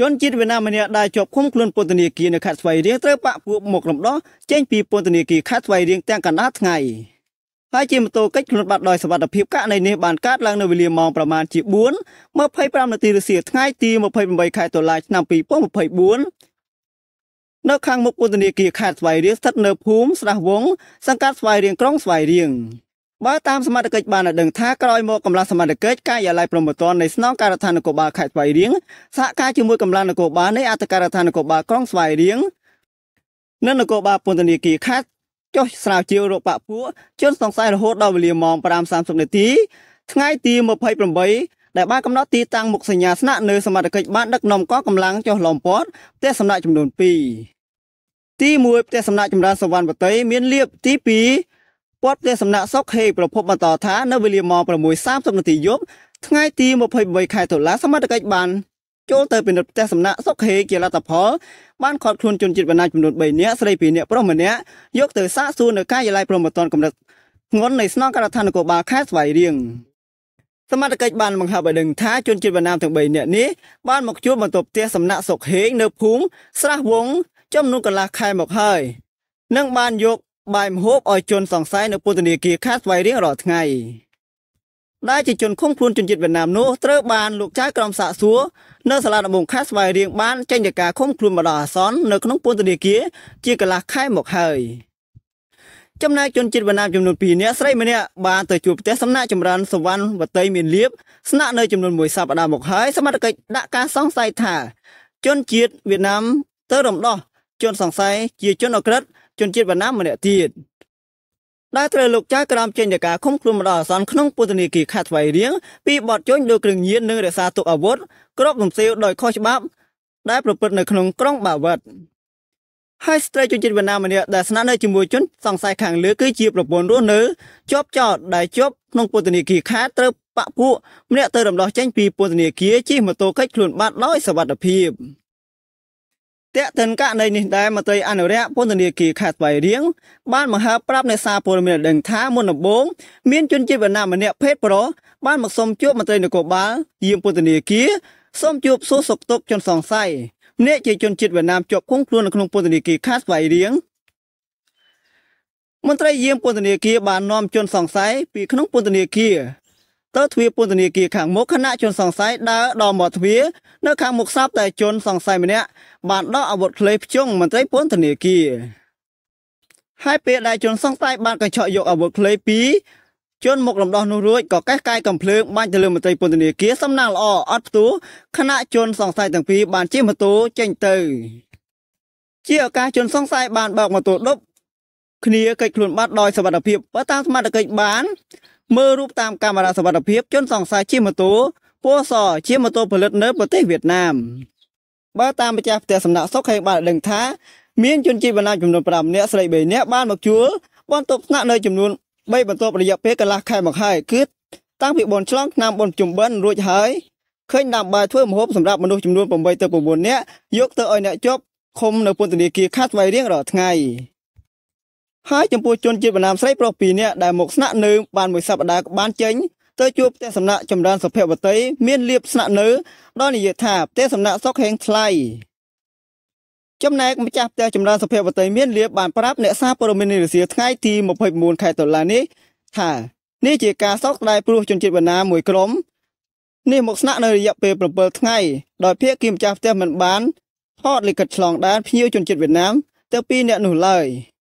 ជនជាតិវៀតណាមម្នាក់ដែលជាប់ឃុំខ្លួនពន្ធនាគារនៅខេត្តស្វាយរៀងត្រូវបាក់ពួកមកលំដោះចេញពីពន្ធនាគារខេត្តស្វាយរៀងទាំងកណ្ដាលថ្ងៃហើយជាម៉ូតូកិច្ចខ្លួនបាត់ដោយសវត្ថភាពករណីនេះបានកើតឡើងនៅវេលាម៉ោងប្រមាណជា4:25នាទីរសៀលថ្ងៃទី28ខែតុលាឆ្នាំ2024នៅខាងមុខពន្ធនាគារខេត្តស្វាយរៀងស្ថិតនៅភូមិស្រះវងសង្កាត់ស្វាយរៀងក្រុងស្វាយរៀងបើតាមសមត្ថកិច្ចបានដឹងថាក្រោយមកកម្លាំងសមត្ថកិច្ចការិយាល័យប្រមត្តននៃស្នងការដ្ឋាននគរបាលខេត្តស្វាយរៀងសហការជាមួយកម្លាំងនគរបាលនៃអធិការដ្ឋាននគរបាលក្រុងស្វាយរៀងនិងនគរបាលពន្ធនាគារខេត្តចុះស្រាវជ្រាវរោគបាក់ពួកជនសង្ស័យរហូតដល់វេលាម៉ោង5:30នាទី ថ្ងៃទី28ដែលបានកំណត់ទីតាំងមុខសញ្ញាស្នាក់នៅសមត្ថកិច្ចបានដឹកនាំកងកម្លាំងចុះឡោមព័ទ្ធផ្ទះសំណាក់ចំនួន2ទី1ផ្ទះសំណាក់ចម្រើនសវណ្ណបតីមានលៀបទី2គាត់ផ្ទះសំណាក់សុកហេប្រភពបន្តថានៅវេលាម៉ោ6:30នាទីយប់ថ្ងៃទី23ខែតុលាសមត្ថកិច្ចបានចូលទៅពិនិត្យផ្ទះសំណាក់សុកហេជាលទ្ធផលបានខាត់ខ្លួនជនជាតិវណ្ណៈចំនួន3នាក់ស្រី2នាក់ប្រុសម្នាក់យកទៅសាកសួរនៅការិយាល័យប្រមត្តនកម្រិតងន់នៃស្នងការដ្ឋាននគរបាលខេត្តស្វាយរៀងសមត្ថកិច្ចបានបង្ហាប់ឲ្យដឹងថាជនជាតិវៀតណាមទាំង3នាក់នេះបានមកជួបបន្ទប់ផ្ទះសំណាក់សុកហេងនៅភូមិស្រះវងចំនួនកន្លះខែមកហើយនិងបានយកបាយមហូបឲ្យជនសង្ស័យនៅពន្ធនាគារខាត់ស្វ័យរៀងរាល់ថ្ងៃដែលជាជនឃុំខ្លួនជនជាតិវៀតណាមនោះត្រូវបានលោកចៅក្រមសាកសួរនៅសាលាដំបងខេត្តស្វាយរៀងបានចេញទៅការឃុំខ្លួនបណ្ដោះអាសន្ននៅក្នុងពន្ធនាគារជាកន្លះខែមកហើយចំណែកជនជាតិវៀតណាមចំនួន2នាក់ស្រីម្នាក់បានទៅជួបផ្ទះសំណាក់ចម្រើនសវណ្ណវតីមានលៀបស្នាក់នៅចំនួន1សប្តាហ៍មកហើយសមត្ថកិច្ចដាក់ការសង្ស័យថា ជនជាតិវៀតណាមទៅរំដោះជនសង្ស័យជាជនអក្រិតជនជាតិវណ្ណាម្នាក់ទៀតដែលត្រូវលោកចាស់ក្រោមចេញពីការឃុំខ្លួនម្ដងអសន្នក្នុងពន្ធនាគារខេត្តស្វាយរៀងពីបទជួញដូរគ្រឿងញៀននិងរក្សាទុកអាវុធគ្របរំសេវដោយខុសច្បាប់ដែលប្រព្រឹត្តនៅក្នុងក្រុងបាវិតហើយស្ត្រីជនជាតិវៀតណាមម្នាក់ដែលស្នាក់នៅជាមួយជនសង្ស័យខាងលើគឺជាប្រពន្ធរស់នៅជាប់ចោតដែលជាប់ក្នុងពន្ធនាគារខេត្តត្រូវបាក់ពួកម្នាក់ទៅរំដោះចេញពីពន្ធនាគារជិះម៉ូតូកិច្ចខ្លួនបាត់ដោយសវត្ថិភាពតែកទិនករណីនេះដែរមន្ត្រីអនុរិយពន្ធនាគារខេត្តស្វាយរៀងបានបង្ហើបប្រាប់អ្នកសារព័ត៌មានដឹងថាមុនដំបូងមានជនជាតិវៀតណាមម្នាក់ភេទប្រុសបានមកសុំជួបមន្ត្រីនគរបាលយាមពន្ធនាគារសុំជួបសួរសុខទុក្ខជនសង្ស័យម្នាក់ជាជនជាតិវៀតណាមជាប់ឃុំខ្លួននៅក្នុងពន្ធនាគារខេត្តស្វាយរៀងមន្ត្រីយាមពន្ធនាគារបាននាំជន សង្ស័យពីក្នុងពន្ធនាគារទៅទ្វារពន្ធនាគារខាងមុខខណៈជនសង្ស័យដើរដល់មាត់ទ្វារនៅខាងមុខសាប់តែជនសង្ស័យម្នាក់បានដកអាវុធក្លេភ្ជង់មន្ត្រីពន្ធនាគារហើយពេលដែលជនសង្ស័យបានកញ្ឆក់យកអាវុធក្លេ2ជនមុខលំដោះនោះរួចក៏កេះកាយកំភ្លើងបាញ់ទៅលើមន្ត្រីពន្ធនាគារសំណាងល្អអត់ផ្ទុះខណៈជនសង្ស័យទាំងពីរបានជិះម៉ូតូចេញទៅជាឱកាសជនសង្ស័យបានបើកម៉ូតូដប់គ្នាកិច្ចខ្លួនបាត់ដោយសវត្ថភាពបើតាមស្មារតីបានមើលរូបតាមកាមេរ៉ាសវត្ថិភាពជនសង្ស័យជិះម៉ូតូពណ៌សជាម៉ូតូផលិតនៅប្រទេសវៀតណាមបើតាមម្ចាស់ផ្ទះសំណាក់សុខឲ្យបានដឹងថាមានជនជាតិបណ្ដាចំនួន5នាក់ស្រី3នាក់បានមកជួលបន្ទប់ស្នាក់នៅចំនួន3បន្ទប់រយៈពេលកន្លះខែមកហើយគឺតាំងពីបនឆ្លងឆ្នាំបនជុំបិនរួចហើយឃើញដាក់បាយធ្វើម្ហូបសម្រាប់មនុស្សចំនួន8ទៅ9នាក់យកទៅឲ្យអ្នកជាប់ឃុំនៅពន្ធនាគារខាត់ស្វ័យរៀងរាល់ថ្ងៃហើយចំពោះជនជាតិវៀតណាមស្រីប្រុសពីរនាក់ដែលមកស្នាក់នៅបានមួយសប្តាហ៍ក៏បានចេញទៅជួបផ្ទះសំណាក់ចម្រើនសុភវតីមានលៀបស្នាក់នៅដល់និយាយថាផ្ទះសំណាក់សុខហេងថ្លៃចំណែកម្ចាស់ផ្ទះចម្រើនសុភវតីមានលៀបបានប្រាប់អ្នកសារព័ត៌មាននារីថ្ងៃទី24ខែតុលានេះថានេះជាការសោកស្ដាយព្រោះជនជាតិវៀតណាមមួយក្រុមនេះមកស្នាក់នៅរយៈពេល7ថ្ងៃដោយភាគីម្ចាស់ផ្ទះមិនបានថតលិខិតឆ្លងដែនភ្ញៀវជនជាតិវៀតណាមទៅពីអ្នកនោះឡើយ។